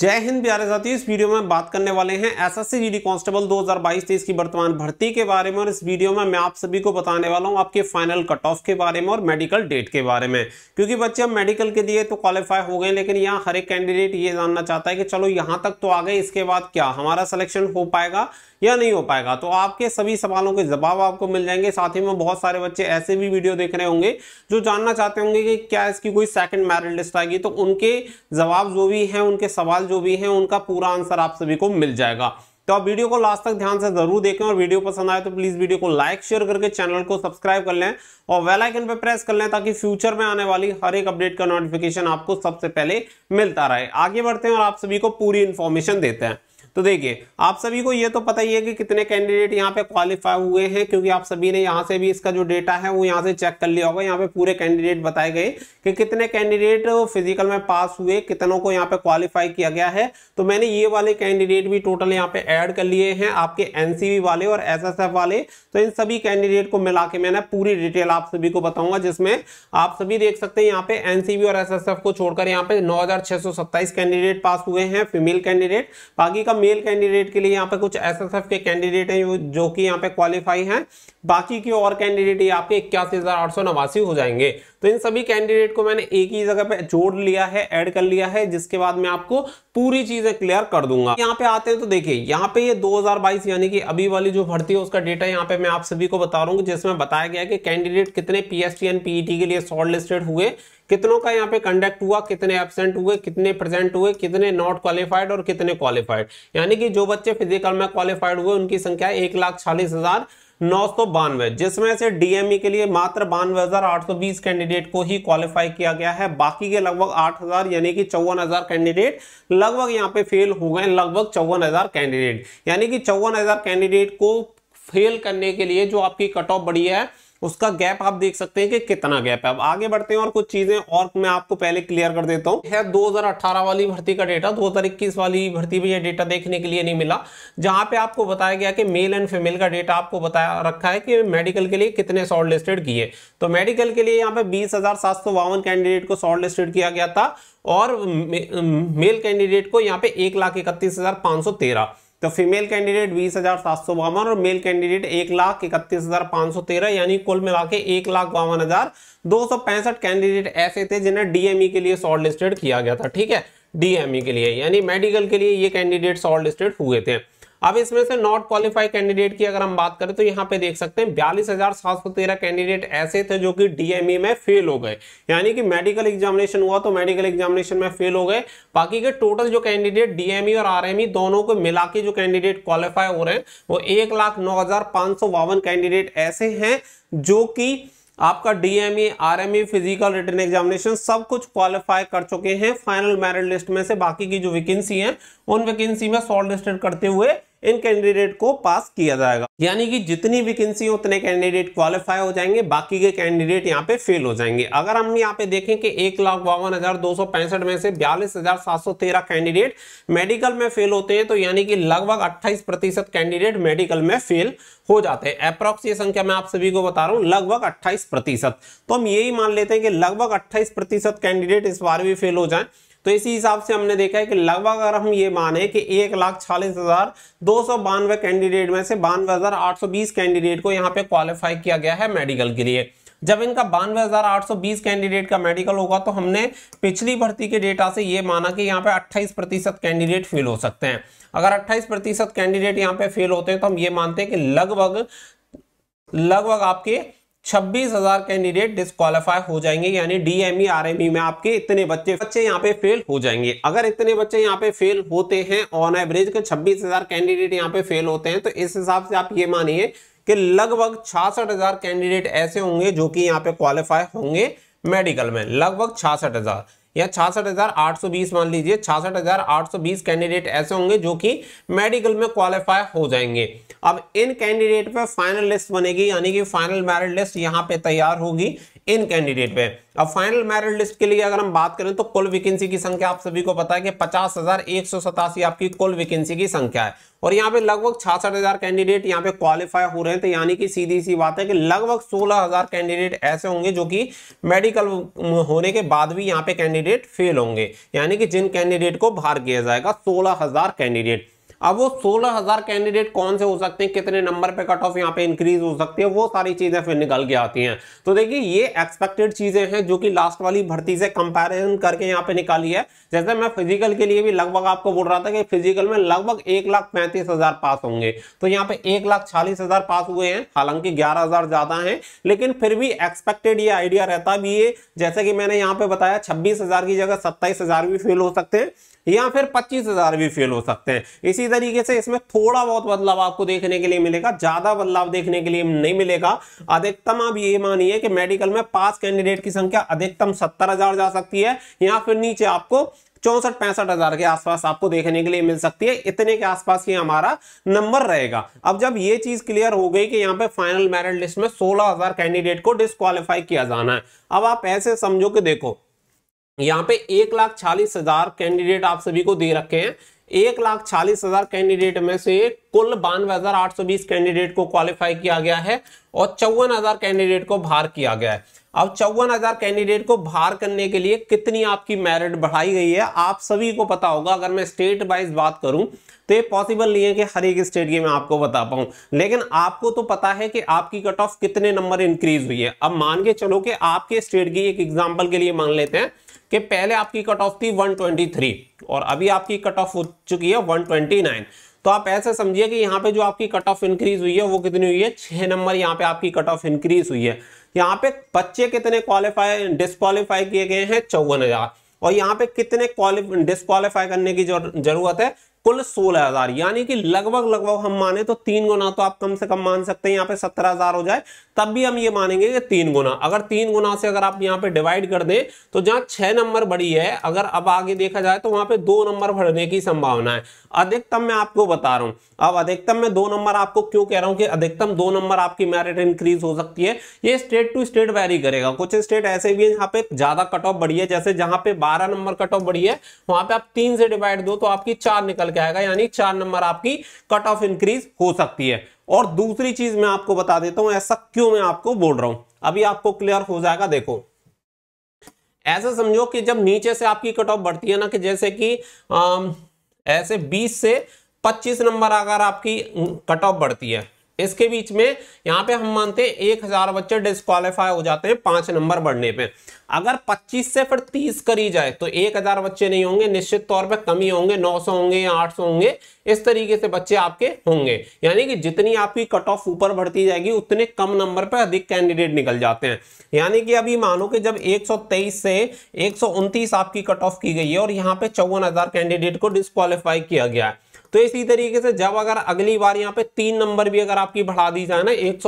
जय हिंद प्यारे साथी इस वीडियो में बात करने वाले हैं एसएससी जीडी कांस्टेबल 2022-23 की वर्तमान भर्ती के बारे में और इस वीडियो में मैं आप सभी को बताने वाला हूं आपके फाइनल कट ऑफ के बारे में और मेडिकल डेट के बारे में क्योंकि बच्चे अब मेडिकल के लिए तो क्वालिफाई हो गए लेकिन यहाँ हर एक कैंडिडेट ये जानना चाहता है कि चलो यहाँ तक तो आ गए इसके बाद क्या हमारा सिलेक्शन हो पाएगा या नहीं हो पाएगा तो आपके सभी सवालों के जवाब आपको मिल जाएंगे साथ ही में बहुत सारे बच्चे ऐसे भी वीडियो देख रहे होंगे जो जानना चाहते होंगे कि क्या इसकी कोई सेकेंड मैरिट लिस्ट आएगी तो उनके जवाब जो भी है उनके सवाल सवाल जो भी हैं उनका पूरा आंसर आप सभी को मिल जाएगा तो आप वीडियो को लास्ट तक ध्यान से जरूर देखें और वीडियो पसंद आए तो प्लीज वीडियो को लाइक शेयर करके चैनल को सब्सक्राइब कर लें और वेल आइकन पर प्रेस कर लें ताकि फ्यूचर में आने वाली हर एक अपडेट का नोटिफिकेशन आपको सबसे पहले मिलता रहे आगे बढ़ते हैं और आप सभी को पूरी इन्फॉर्मेशन देते हैं तो देखिए आप सभी को ये तो पता ही है कि कितने कैंडिडेट यहाँ पे क्वालिफाई हुए हैं क्योंकि आप सभी ने यहाँ से भी इसका जो डेटा है वो यहाँ से चेक कर लिया होगा यहाँ पे पूरे कैंडिडेट बताए गए कि कितने कैंडिडेट फिजिकल में पास हुए कितनों को यहाँ पे क्वालिफाई किया गया है तो मैंने ये वाले कैंडिडेट भी टोटल यहाँ पे ऐड कर लिए हैं आपके एनसीबी वाले और एस वाले तो इन सभी कैंडिडेट को मिला के मैंने पूरी डिटेल आप सभी को बताऊंगा जिसमें आप सभी देख सकते हैं यहाँ पे एनसीबी और एस को छोड़कर यहाँ पे नौ कैंडिडेट पास हुए हैं फीमेल कैंडिडेट बाकी का मेल कैंडिडेट के लिए यहाँ पे कुछ एसएसएफ के कैंडिडेट हैं जो कि यहाँ पे क्वालिफाई हैं बाकी के और कैंडिडेट यहाँ पे इक्यासी हो जाएंगे तो इन सभी कैंडिडेट को मैंने एक ही जगह पे जोड़ लिया है ऐड कर लिया है जिसके बाद मैं आपको पूरी चीजें क्लियर कर दूंगा यहाँ पे आते हैं तो देखिए यहाँ पे ये 2022 यानी कि अभी वाली जो भर्ती है उसका डेटा यहाँ पे मैं आप सभी को बता रहा हूँ जिसमें बताया गया कि कैंडिडेट कितने पी एंड पीईटी के लिए शॉर्ट लिस्टेड हुए कितनों का यहाँ पे कंडक्ट हुआ कितने एबसेंट हुए कितने प्रेजेंट हुए कितने नॉट क्वालिफाइड और कितने क्वालिफाइड यानी कि जो बच्चे फिजिकल में क्वालिफाइड हुए उनकी संख्या एक लाख चालीस हजार नौ सौ बानवे जिसमें से डीएमई e के लिए मात्र बानवे हजार आठ सौ बीस कैंडिडेट को ही क्वालिफाई किया गया है बाकी के लगभग आठ हजार यानी कि चौवन हजार कैंडिडेट लगभग यहाँ पे फेल हो गए लगभग चौवन हजार कैंडिडेट यानी कि चौवन हजार कैंडिडेट को फेल करने के लिए जो आपकी कट ऑफ बढ़ी है उसका गैप आप देख सकते हैं कि कितना गैप है अब आगे बढ़ते हैं और कुछ चीजें और मैं आपको पहले क्लियर कर देता हूँ है 2018 वाली भर्ती का डेटा 2021 वाली भर्ती में यह डेटा देखने के लिए नहीं मिला जहां पे आपको बताया गया कि मेल एंड फीमेल का डेटा आपको बताया रखा है कि मेडिकल के लिए कितने शॉर्ट लिस्टेड किए तो मेडिकल के लिए यहाँ पे बीस कैंडिडेट को शॉर्ट लिस्टेड किया गया था और मेल कैंडिडेट को यहाँ पे एक लाख इकतीस हजार पांच सौ तेरह तो फीमेल कैंडिडेट बीस हजार सात सौ बावन और मेल कैंडिडेट एक लाख इकतीस हजार पांच सौ तेरह यानी कुल मिला के एक लाख बावन हजार दो सौ पैंसठ कैंडिडेट ऐसे थे जिन्हें डीएमई e के लिए शॉर्ट लिस्टेड किया गया था ठीक है डीएमई e के लिए यानी मेडिकल के लिए ये कैंडिडेट शॉर्ट लिस्टेड हुए थे अब इसमें से नॉट क्वालिफाई कैंडिडेट की अगर हम बात करें तो यहाँ पे देख सकते हैं बयालीस कैंडिडेट ऐसे थे जो कि डीएमई e में फेल हो गए यानी कि मेडिकल एग्जामिनेशन हुआ तो मेडिकल एग्जामिनेशन में फेल हो गए बाकी के टोटल जो कैंडिडेट डीएमई e और आरएमई e दोनों को मिला के जो कैंडिडेट क्वालिफाई हो रहे हैं वो एक लाख नौ हजार पांच सौ बावन कैंडिडेट ऐसे हैं जो कि आपका DME RME physical written examination सब कुछ क्वालिफाई कर चुके हैं फाइनल मेरिट लिस्ट में से बाकी की जो वैकेंसी है उन वैकेंसी में शॉर्ट लिस्टेड करते हुए इन कैंडिडेट को पास किया जाएगा यानी कि जितनी वैकेंसी उतने कैंडिडेट क्वालिफाई हो जाएंगे बाकी के कैंडिडेट यहाँ पे फेल हो जाएंगे अगर हम यहाँ पे देखें कि एक लाख बावन हजार दो सौ पैंसठ में से बयालीस हजार सात सौ तेरह कैंडिडेट मेडिकल में फेल होते हैं तो यानी कि लगभग अट्ठाईस प्रतिशत कैंडिडेट मेडिकल में फेल हो जाते हैं अप्रोक्स ये संख्या मैं आप सभी को बता रहा हूँ लगभग अट्ठाईस प्रतिशत तो हम यही मान लेते हैं कि लगभग अट्ठाईस प्रतिशत कैंडिडेट इस बार भी फेल हो जाए तो इसी हिसाब से हमने देखा है कि लगभग अगर हम ये माने कि एक लाख चालीस हजार दो सौ बानवे कैंडिडेट में से बानवे हजार आठ सौ बीस कैंडिडेट को यहाँ पे क्वालिफाई किया गया है मेडिकल के लिए जब इनका बानवे हजार आठ सौ बीस कैंडिडेट का मेडिकल होगा तो हमने पिछली भर्ती के डेटा से ये माना कि यहाँ पे अट्ठाईस प्रतिशत कैंडिडेट फेल हो सकते हैं अगर अट्ठाईस प्रतिशत कैंडिडेट यहाँ पे फेल होते हैं तो हम ये मानते हैं कि लगभग लगभग आपके छब्बीस हजार कैंडिडेट डिस्कालीफाई हो जाएंगे यानी डीएमई आरएमई e, e में आपके इतने बच्चे बच्चे यहाँ पे फेल हो जाएंगे अगर इतने बच्चे यहाँ पे फेल होते हैं ऑन एवरेज के छब्बीस हजार कैंडिडेट यहाँ पे फेल होते हैं तो इस हिसाब से आप ये मानिए कि लगभग छियासठ हजार कैंडिडेट ऐसे होंगे जो कि यहाँ पे क्वालिफाई होंगे मेडिकल में लगभग छियासठ हजार या छियासठ मान लीजिए छियासठ कैंडिडेट ऐसे होंगे जो कि मेडिकल में क्वालिफाई हो जाएंगे अब इन कैंडिडेट पे फाइनल लिस्ट बनेगी यानी कि फाइनल मेरिट लिस्ट यहाँ पे तैयार होगी इन कैंडिडेट पे अब फाइनल मेरिट लिस्ट के लिए अगर हम बात करें तो कुल वैकेंसी की संख्या आप सभी को पता है कि पचास आपकी कुल वैकेंसी की संख्या है और यहाँ पे लगभग छियासठ हजार कैंडिडेट यहाँ पे क्वालिफाई हो रहे हैं तो यानी कि सीधी सी बात है कि लगभग सोलह हजार कैंडिडेट ऐसे होंगे जो कि मेडिकल होने के बाद भी यहाँ पे कैंडिडेट फेल होंगे यानी कि जिन कैंडिडेट को बाहर किया जाएगा सोलह हजार कैंडिडेट अब वो 16000 कैंडिडेट कौन से हो सकते हैं कितने नंबर पे कट ऑफ यहाँ पे इंक्रीज हो सकती है वो सारी चीजें फिर निकल के आती हैं तो देखिए ये एक्सपेक्टेड चीजें हैं जो कि लास्ट वाली भर्ती से कंपेरिजन करके यहाँ पे निकाली है जैसे मैं फिजिकल के लिए भी लगभग आपको बोल रहा था कि फिजिकल में लगभग एक लाख पैंतीस हजार पास होंगे तो यहाँ पे एक लाख छालीस हजार पास हुए हैं हालांकि ग्यारह हजार ज्यादा है लेकिन फिर भी एक्सपेक्टेड ये आइडिया रहता भी है जैसे कि मैंने यहाँ पे बताया छब्बीस हजार की जगह सत्ताईस हजार भी फेल हो सकते हैं या फिर पच्चीस हजार भी फेल हो सकते हैं इसी तरीके से इसमें थोड़ा बहुत बदलाव आपको देखने के लिए मिलेगा ज्यादा बदलाव देखने के लिए नहीं मिलेगा अधिकतम आप ये मानिए कि मेडिकल में पास कैंडिडेट की संख्या अधिकतम सत्तर हजार जा सकती है या फिर नीचे आपको चौसठ पैंसठ हजार के आसपास आपको देखने के लिए मिल सकती है इतने के आसपास ये हमारा नंबर रहेगा अब जब ये चीज क्लियर हो गई कि यहाँ पे फाइनल मेरिट लिस्ट में सोलह हजार कैंडिडेट को डिस्कालीफाई किया जाना है अब आप ऐसे समझो कि देखो यहाँ पे एक लाख चालीस हजार कैंडिडेट आप सभी को दे रखे हैं एक लाख चालीस हजार कैंडिडेट में से कुल बानवे हजार आठ सौ बीस कैंडिडेट को क्वालिफाई किया गया है और चौवन हजार कैंडिडेट को भार किया गया है अब चौवन हजार कैंडिडेट को भार करने के लिए कितनी आपकी मेरिट बढ़ाई गई है आप सभी को पता होगा अगर मैं स्टेट वाइज बात करूं तो ये पॉसिबल नहीं है कि हर एक स्टेट की मैं आपको बता पाऊं लेकिन आपको तो पता है कि आपकी कट ऑफ कितने नंबर इंक्रीज हुई है अब मान के चलो कि आपके स्टेट की एक एग्जाम्पल के लिए मान लेते हैं कि पहले आपकी कट ऑफ थी 123 और अभी आपकी कट ऑफ हो चुकी है 129 तो आप ऐसे समझिए कि यहाँ पे जो आपकी कट ऑफ इंक्रीज हुई है वो कितनी हुई है छह नंबर यहाँ पे आपकी कट ऑफ इंक्रीज हुई है यहाँ पे बच्चे कितने क्वालिफाई डिस्कालीफाई किए गए हैं चौवन हजार और यहाँ पे कितने डिस्कालीफाई करने की जरूरत है कुल सोलह हजार यानी कि लगभग लगभग हम माने तो तीन गुना तो आप कम से कम मान सकते हैं यहाँ पे सत्रह हजार हो जाए तब भी हम ये मानेंगे कि तीन गुना अगर तीन गुना से अगर आप यहाँ पे डिवाइड कर दें तो जहां छह नंबर बड़ी है अगर अब आगे देखा जाए तो वहां पे दो नंबर भरने की संभावना है अधिकतम मैं आपको बता रहा हूं अब अधिकतम में दो नंबर आपको क्यों कह रहा हूं कि अधिकतम दो नंबर आपकी मेरिट इंक्रीज हो सकती है ये स्टेट टू स्टेट वेरी करेगा कुछ स्टेट ऐसे भी है जहां पे ज्यादा कट ऑफ बढ़ी है जैसे जहां पे बारह नंबर कट ऑफ बढ़ी है वहां पे आप तीन से डिवाइड दो तो आपकी चार निकल के आएगा यानी चार नंबर आपकी कट ऑफ इंक्रीज हो सकती है और दूसरी चीज मैं आपको बता देता हूं ऐसा क्यों मैं आपको बोल रहा हूं अभी आपको क्लियर हो जाएगा देखो ऐसे समझो कि जब नीचे से आपकी कट ऑफ बढ़ती है ना कि जैसे कि आ, ऐसे 20 से 25 नंबर अगर आपकी कट ऑफ बढ़ती है इसके बीच में यहाँ पे हम मानते हैं एक हजार बच्चे डिस्कालीफाई हो जाते हैं पांच नंबर बढ़ने पे अगर 25 से फिर 30 करी जाए तो एक हजार बच्चे नहीं होंगे निश्चित तौर पे कम ही होंगे 900 होंगे या 800 होंगे इस तरीके से बच्चे आपके होंगे यानी कि जितनी आपकी कट ऑफ ऊपर बढ़ती जाएगी उतने कम नंबर पर अधिक कैंडिडेट निकल जाते हैं यानी कि अभी मानो कि जब एक से एक आपकी कट ऑफ की गई है और यहाँ पे चौवन कैंडिडेट को डिस्कालीफाई किया गया है तो इसी तरीके से जब अगर अगली बार यहाँ पे तीन नंबर भी अगर आपकी बढ़ा दी जाए ना एक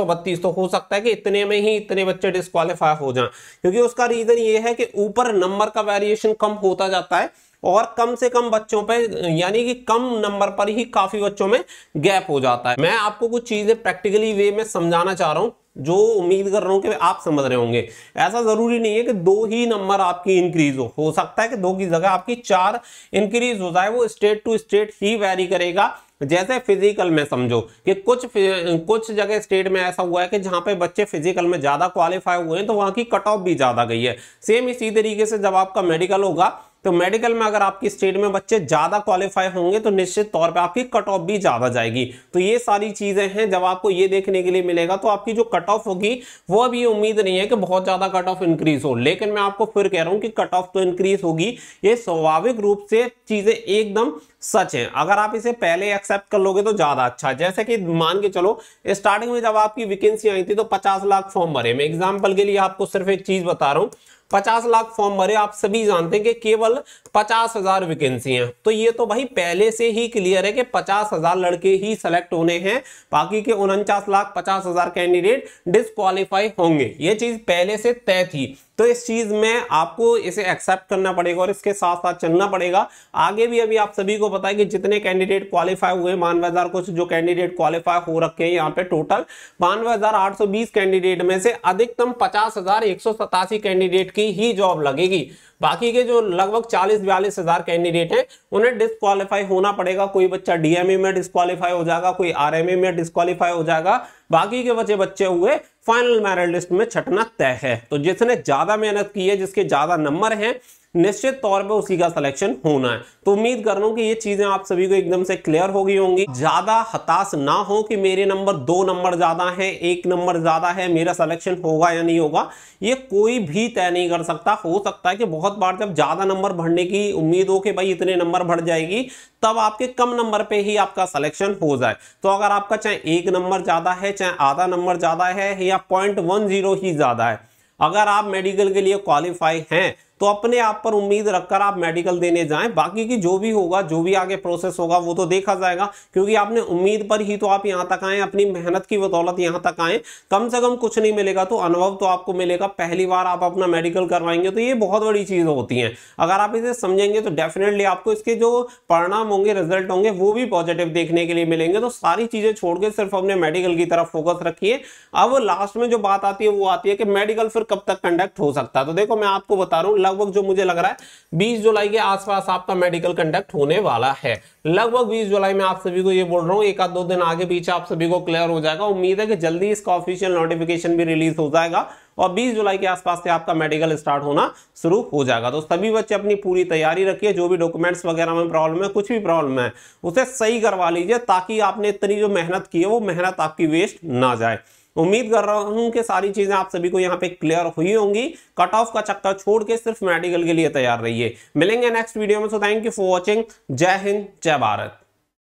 तो हो सकता है कि इतने में ही इतने बच्चे डिस्कालीफाई हो जाए क्योंकि उसका रीजन ये है कि ऊपर नंबर का वेरिएशन कम होता जाता है और कम से कम बच्चों पे यानी कि कम नंबर पर ही काफी बच्चों में गैप हो जाता है मैं आपको कुछ चीजें प्रैक्टिकली वे में समझाना चाह रहा हूं जो उम्मीद कर रहा हूँ कि आप समझ रहे होंगे ऐसा ज़रूरी नहीं है कि दो ही नंबर आपकी इंक्रीज हो हो सकता है कि दो की जगह आपकी चार इंक्रीज हो जाए वो स्टेट टू स्टेट ही वैरी करेगा जैसे फिजिकल में समझो कि कुछ कुछ जगह स्टेट में ऐसा हुआ है कि जहां पे बच्चे फिजिकल में ज़्यादा क्वालिफाई हुए हैं तो वहां की कट ऑफ भी ज़्यादा गई है सेम इसी तरीके से जब आपका मेडिकल होगा तो मेडिकल में अगर आपकी स्टेट में बच्चे ज़्यादा क्वालिफाई होंगे तो निश्चित तौर पर आपकी कट ऑफ भी ज़्यादा जाएगी तो ये सारी चीज़ें हैं जब आपको ये देखने के लिए मिलेगा तो आपकी जो कट ऑफ होगी वो अभी उम्मीद नहीं है कि बहुत ज़्यादा कट ऑफ इंक्रीज हो लेकिन मैं आपको फिर कह रहा हूं कि कट ऑफ तो इंक्रीज होगी ये स्वाभाविक रूप से चीज़ें एकदम सच है अगर आप इसे पहले एक्सेप्ट कर लोगे तो ज्यादा अच्छा जैसे कि मान के चलो स्टार्टिंग में जब आपकी वैकेंसी आई थी तो 50 लाख फॉर्म भरे मैं एग्जांपल के लिए आपको सिर्फ एक चीज बता रहा हूं पचास लाख फॉर्म भरे आप सभी जानते हैं कि केवल पचास हजार वैकेंसी हैं तो ये तो भाई पहले से ही क्लियर है कि पचास हजार लड़के ही सिलेक्ट होने हैं बाकी के उनचास लाख पचास हजार कैंडिडेट डिस्कालीफाई होंगे ये चीज पहले से तय थी तो इस चीज में आपको इसे एक्सेप्ट करना पड़ेगा और इसके साथ साथ चलना पड़ेगा आगे भी अभी आप सभी को पता है कि जितने कैंडिडेट क्वालिफाई हुए मानवे हजार कुछ जो कैंडिडेट क्वालिफाई हो रखे हैं यहाँ पे टोटल बानवे हजार आठ सौ बीस कैंडिडेट में से अधिकतम पचास हजार एक सौ सतासी कैंडिडेट की ही जॉब लगेगी बाकी के जो लगभग चालीस बयालीस हजार कैंडिडेट हैं उन्हें डिस्कालीफाई होना पड़ेगा कोई बच्चा डीएमए में डिस्कालीफाई हो जाएगा कोई आरएमए में डिस्कालीफाई हो जाएगा बाकी के बचे बच्चे हुए फाइनल मेरिट लिस्ट में छटना तय है तो जिसने ज्यादा मेहनत की है जिसके ज्यादा नंबर हैं निश्चित तौर पे उसी का सिलेक्शन होना है तो उम्मीद कर रहा हूं कि ये चीजें आप सभी को एकदम से क्लियर हो गई होंगी ज्यादा हताश ना हो कि मेरे नंबर दो नंबर ज्यादा है एक नंबर ज्यादा है मेरा सिलेक्शन होगा या नहीं होगा ये कोई भी तय नहीं कर सकता हो सकता है कि बहुत बार जब ज्यादा नंबर भरने की उम्मीद हो कि भाई इतने नंबर भर जाएगी तब आपके कम नंबर पर ही आपका सलेक्शन हो जाए तो अगर आपका चाहे एक नंबर ज्यादा है चाहे आधा नंबर ज्यादा है या पॉइंट वन जीरो ही ज्यादा है अगर आप मेडिकल के लिए क्वालिफाई हैं तो अपने आप पर उम्मीद रखकर आप मेडिकल देने जाएं बाकी की जो भी होगा जो भी आगे प्रोसेस होगा वो तो देखा जाएगा क्योंकि आपने उम्मीद पर ही तो आप यहां तक आए अपनी मेहनत की बदौलत यहां तक आए कम से कम कुछ नहीं मिलेगा तो अनुभव तो आपको मिलेगा पहली बार आप अपना मेडिकल करवाएंगे तो ये बहुत बड़ी चीज़ होती है अगर आप इसे समझेंगे तो डेफिनेटली आपको इसके जो परिणाम होंगे रिजल्ट होंगे वो भी पॉजिटिव देखने के लिए मिलेंगे तो सारी चीज़ें छोड़ के सिर्फ अपने मेडिकल की तरफ फोकस रखिए अब लास्ट में जो बात आती है वो आती है कि मेडिकल फिर कब तक कंडक्ट हो सकता है तो देखो मैं आपको बता रहा हूँ लगभग जो मुझे लग रहा है बीस जुलाई के आसपास आपका मेडिकल कंडक्ट होने वाला है लगभग बीस जुलाई में आप सभी को ये बोल रहा हूँ एक आध दो दिन आगे पीछे आप सभी को क्लियर हो जाएगा उम्मीद है कि जल्दी इसका ऑफिशियल नोटिफिकेशन भी रिलीज हो जाएगा और 20 जुलाई के आसपास से आपका मेडिकल स्टार्ट होना शुरू हो जाएगा तो सभी बच्चे अपनी पूरी तैयारी रखिए जो भी डॉक्यूमेंट्स वगैरह में प्रॉब्लम है कुछ भी प्रॉब्लम है उसे सही करवा लीजिए ताकि आपने इतनी जो मेहनत की है वो मेहनत आपकी वेस्ट ना जाए उम्मीद कर रहा हूं कि सारी चीजें आप सभी को यहाँ पे क्लियर हुई होंगी कट ऑफ का चक्कर छोड़ के सिर्फ मेडिकल के लिए तैयार रहिए मिलेंगे नेक्स्ट वीडियो में so thank you for watching जय हिंद जय भारत